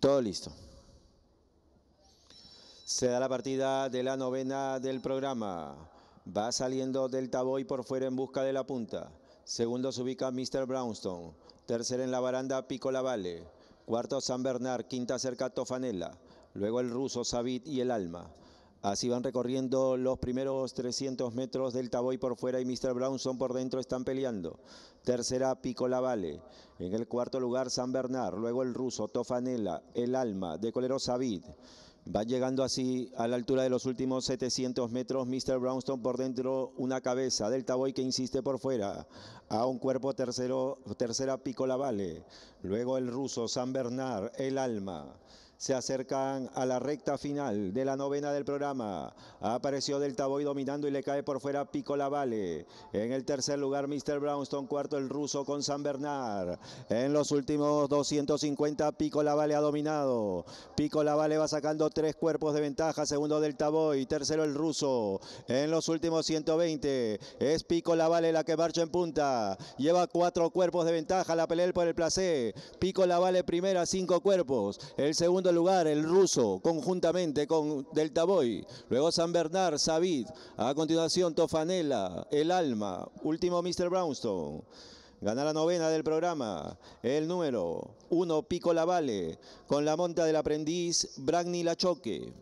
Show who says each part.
Speaker 1: Todo listo. Se da la partida de la novena del programa. Va saliendo del Boy por fuera en busca de la punta. Segundo se ubica Mr. Brownstone. Tercero en la baranda Pico Lavalle. Cuarto San Bernard. Quinta cerca Tofanela. Luego el ruso Savit y el Alma. Así van recorriendo los primeros 300 metros del Taboy por fuera y Mr. Brownson por dentro, están peleando. Tercera, Pico En el cuarto lugar, San Bernard. Luego el ruso, Tofanela, el alma de Colero Savid. Va llegando así a la altura de los últimos 700 metros. Mr. Brownstone por dentro, una cabeza. del Taboy que insiste por fuera. A un cuerpo tercero, tercera Pico Vale. Luego el ruso, San Bernard, el alma. Se acercan a la recta final de la novena del programa. Apareció Delta Boy dominando y le cae por fuera Pico Lavale. En el tercer lugar, Mr. Brownstone. Cuarto, el ruso con San Bernard. En los últimos 250, Pico Lavale ha dominado. Pico Lavale va sacando tres cuerpos de ventaja. Segundo, Delta Boy. Tercero, el ruso. En los últimos 120, es Pico Lavale la que marcha en punta. Lleva cuatro cuerpos de ventaja. La pelea por el placé, Pico Lavale primera, cinco cuerpos. El segundo lugar el ruso, conjuntamente con Delta Boy. Luego San Bernard, Savid, A continuación Tofanela, El Alma. Último Mr. Brownstone. Gana la novena del programa, el número uno Pico Lavalle, con la monta del aprendiz Bragni Lachoque.